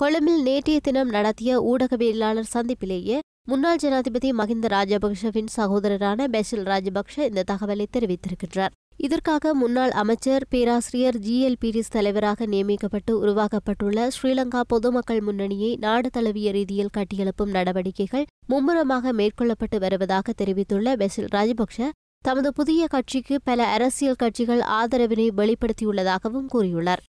கொழும்பில் நேற்றைய தினம் நடத்திய ஊடகவியலாளர் சந்திப்பிலேயே முன்னாள் ஜனாதிபதி மஹிந்த ராஜபக்ஷவின் சகோதரரான பெசில் ராஜபக்ஷ இந்த தகவலை தெரிவித்திருக்கின்றார் இதற்காக முன்னாள் அமைச்சர் பேராசிரியர் ஜி எல் பீரிஸ் தலைவராக நியமிக்கப்பட்டு உருவாக்கப்பட்டுள்ள ஸ்ரீலங்கா பொதுமக்கள் முன்னணியை நாடு தழுவிய ரீதியில் கட்டியெழுப்பும் நடவடிக்கைகள் மும்முரமாக மேற்கொள்ளப்பட்டு வருவதாக தெரிவித்துள்ள பெசில் ராஜபக்ஷ தமது புதிய கட்சிக்கு பல அரசியல் கட்சிகள் ஆதரவினை வெளிப்படுத்தியுள்ளதாகவும் கூறியுள்ளார்